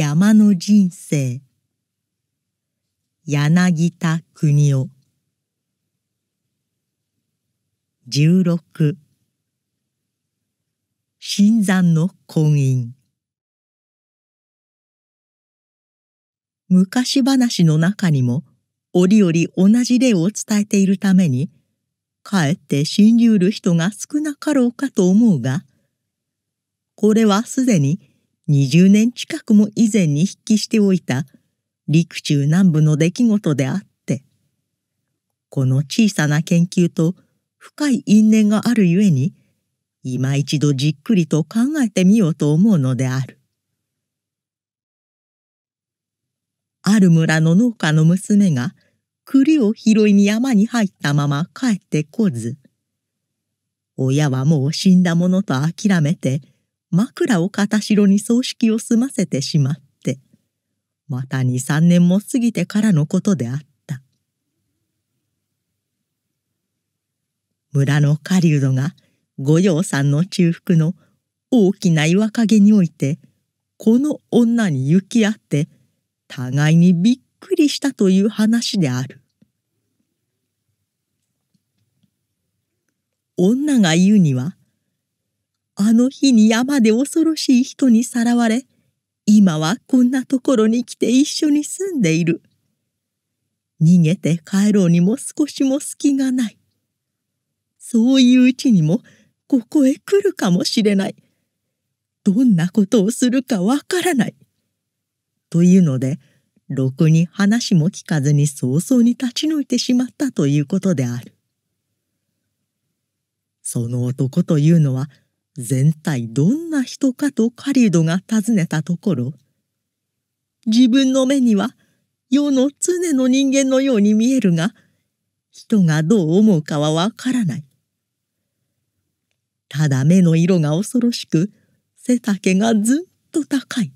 山の人生柳田国夫十六新山の婚姻昔話の中にも折々同じ例を伝えているためにかえって信じうる人が少なかろうかと思うがこれはすでに20年近くも以前に筆記しておいた陸中南部の出来事であって、この小さな研究と深い因縁があるゆえに、今一度じっくりと考えてみようと思うのである。ある村の農家の娘が栗を拾いに山に入ったまま帰ってこず、親はもう死んだものと諦めて、枕を片代に葬式を済ませてしまってまた二三年も過ぎてからのことであった村の狩人が御用さんの中腹の大きな岩陰においてこの女に行き合って互いにびっくりしたという話である女が言うにはあの日に山で恐ろしい人にさらわれ、今はこんなところに来て一緒に住んでいる。逃げて帰ろうにも少しも隙がない。そういううちにもここへ来るかもしれない。どんなことをするかわからない。というので、ろくに話も聞かずに早々に立ち退いてしまったということである。その男というのは、全体どんな人かと狩人が尋ねたところ、自分の目には世の常の人間のように見えるが、人がどう思うかはわからない。ただ目の色が恐ろしく、背丈がずっと高い。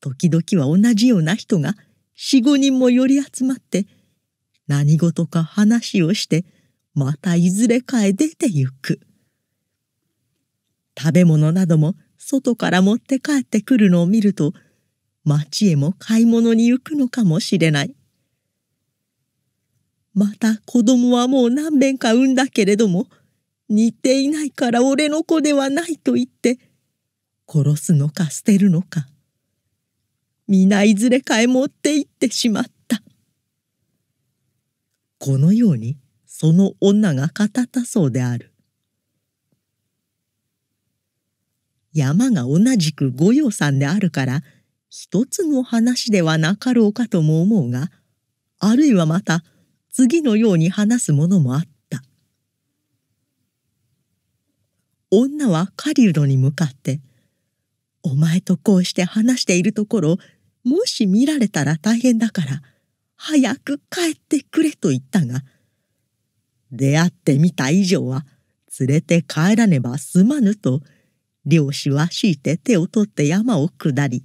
時々は同じような人が四五人も寄り集まって、何事か話をして、またいずれかへ出て行く。食べ物なども外から持って帰ってくるのを見ると町へも買い物に行くのかもしれない。また子供はもう何遍か産んだけれども似ていないから俺の子ではないと言って殺すのか捨てるのか皆いずれかへ持って行ってしまったこのようにその女が語ったそうである山が同じく御用さんであるから一つの話ではなかろうかとも思うがあるいはまた次のように話すものもあった女は狩人に向かって「お前とこうして話しているところもし見られたら大変だから早く帰ってくれ」と言ったが出会ってみた以上は連れて帰らねばすまぬと漁師は強いて手を取って山を下り、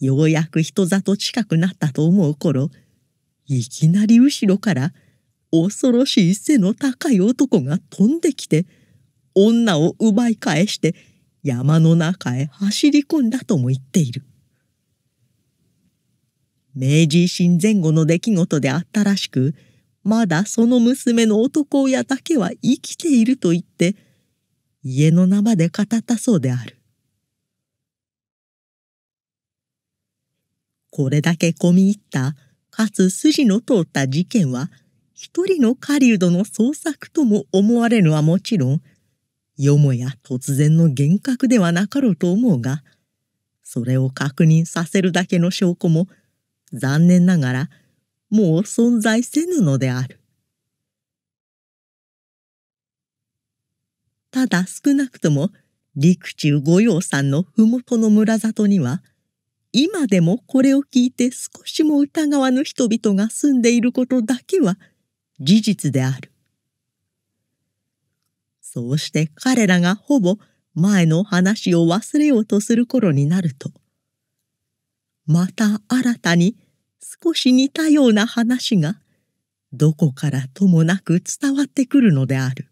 ようやく人里近くなったと思う頃、いきなり後ろから恐ろしい背の高い男が飛んできて、女を奪い返して山の中へ走り込んだとも言っている。明治維新前後の出来事であったらしく、まだその娘の男親だけは生きていると言って、家の名まで語ったそうである。これだけ込み入ったかつ筋の通った事件は一人の狩人の創作とも思われぬはもちろんよもや突然の幻覚ではなかろうと思うがそれを確認させるだけの証拠も残念ながらもう存在せぬのである。ただ少なくとも陸中御用さんの麓の村里には、今でもこれを聞いて少しも疑わぬ人々が住んでいることだけは事実である。そうして彼らがほぼ前の話を忘れようとする頃になると、また新たに少し似たような話がどこからともなく伝わってくるのである。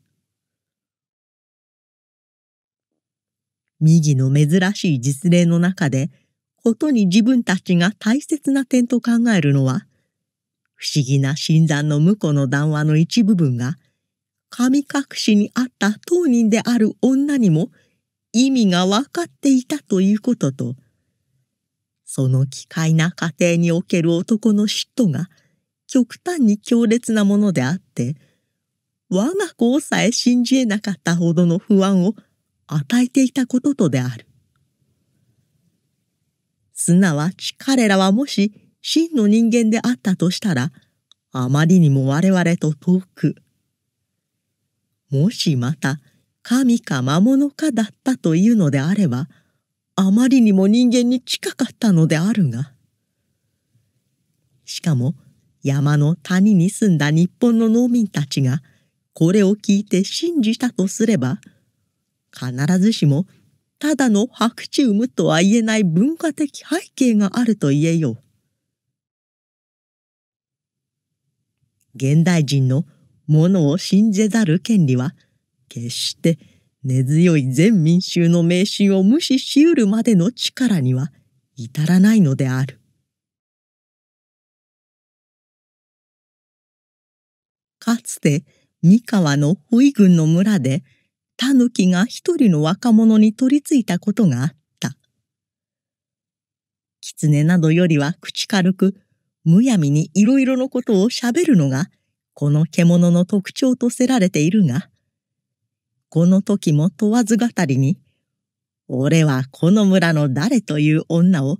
右の珍しい実例の中で、ことに自分たちが大切な点と考えるのは、不思議な診断の婿の談話の一部分が、神隠しにあった当人である女にも意味が分かっていたということと、その奇怪な家庭における男の嫉妬が極端に強烈なものであって、我が子をさえ信じえなかったほどの不安を与えていたこととである。すなわち彼らはもし真の人間であったとしたら、あまりにも我々と遠く、もしまた神か魔物かだったというのであれば、あまりにも人間に近かったのであるが、しかも山の谷に住んだ日本の農民たちがこれを聞いて信じたとすれば、必ずしもただの白昼夢とは言えない文化的背景があると言えよう。現代人のものを信じざる権利は決して根強い全民衆の迷信を無視しうるまでの力には至らないのである。かつて三河の保育郡の村でタヌキが一人の若者に取りついたことがあった。狐などよりは口軽く、むやみにいろいろのことを喋るのが、この獣の特徴とせられているが、この時も問わず語りに、俺はこの村の誰という女を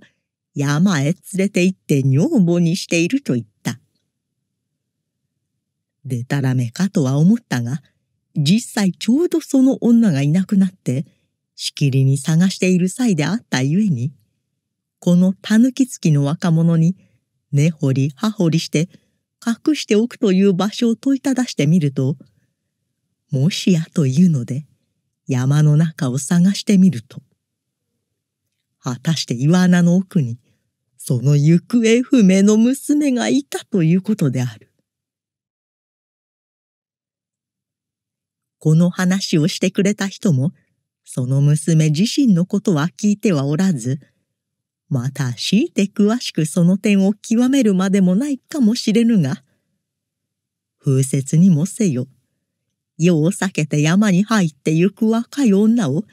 山へ連れて行って女房にしていると言った。でたらめかとは思ったが、実際ちょうどその女がいなくなって、しきりに探している際であったゆえに、このたぬきつきの若者に根掘り葉掘りして隠しておくという場所を問いただしてみると、もしやというので山の中を探してみると、果たして岩穴の奥にその行方不明の娘がいたということである。この話をしてくれた人も、その娘自身のことは聞いてはおらず、また強いて詳しくその点を極めるまでもないかもしれぬが、風雪にもせよ、世を避けて山に入ってゆく若い女を、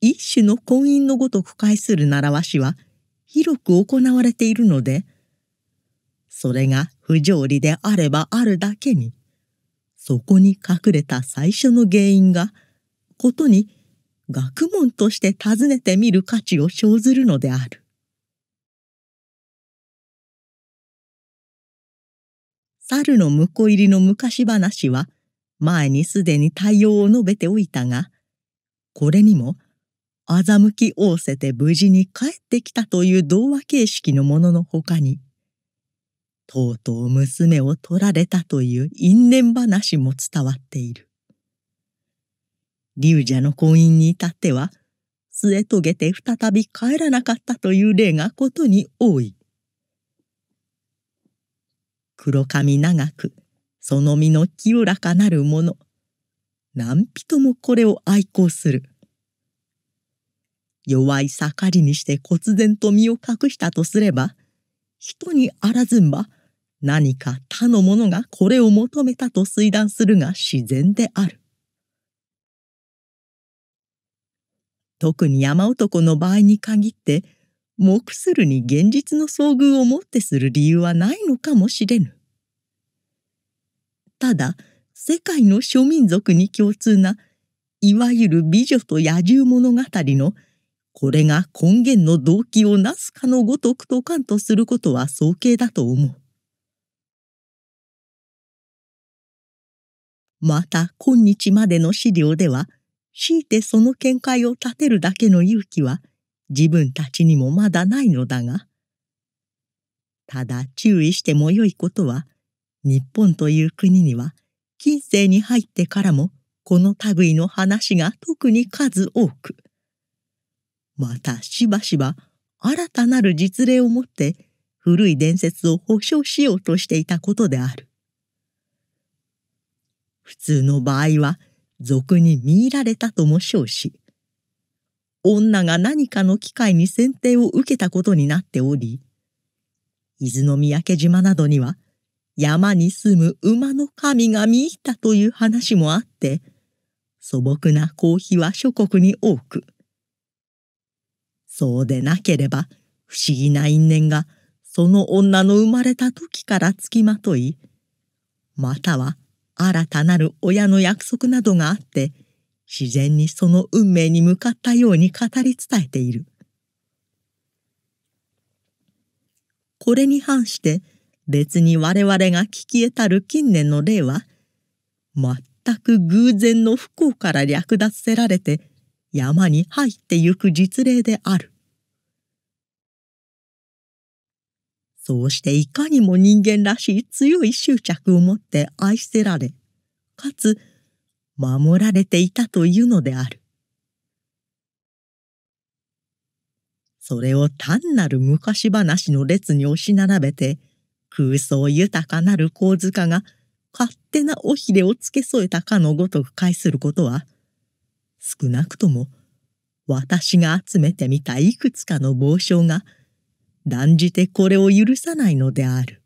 一種の婚姻のごとく介する習わしは、広く行われているので、それが不条理であればあるだけに、そこに隠れた最初の原因が、ことに学問として尋ねてみる価値を生ずるのである。猿の婿入りの昔話は、前にすでに対応を述べておいたが、これにも、欺き仰せて無事に帰ってきたという童話形式のもののほかに、とうとう娘を取られたという因縁話も伝わっている。竜者の婚姻に至っては、末遂げて再び帰らなかったという例がことに多い。黒髪長く、その身の清らかなるもの。何人もこれを愛好する。弱い盛りにして忽然と身を隠したとすれば、人にあらずんば何か他の者がこれを求めたと推断するが自然である。特に山男の場合に限って、黙するに現実の遭遇をもってする理由はないのかもしれぬ。ただ、世界の諸民族に共通な、いわゆる美女と野獣物語の、これが根源の動機をなすかのごとくとかんとすることは早計だと思う。また今日までの資料では、強いてその見解を立てるだけの勇気は自分たちにもまだないのだが、ただ注意してもよいことは、日本という国には、近世に入ってからも、この類の話が特に数多く、またしばしば新たなる実例をもって古い伝説を保証しようとしていたことである。普通の場合は俗に見入られたとも称し女が何かの機会に選定を受けたことになっており伊豆の三宅島などには山に住む馬の神が見入ったという話もあって素朴な公費は諸国に多くそうでなければ不思議な因縁がその女の生まれた時からつきまといまたは新たなる親の約束などがあって自然にその運命に向かったように語り伝えているこれに反して別に我々が聞き得たる近年の例は全く偶然の不幸から略奪せられて山に入ってゆく実例である。そうしていかにも人間らしい強い執着を持って愛せられ、かつ守られていたというのである。それを単なる昔話の列に押し並べて、空想豊かなる構図が勝手な尾ひれを付け添えたかのごとく返することは、少なくとも私が集めてみたいくつかの傍聴が、断じてこれを許さないのである。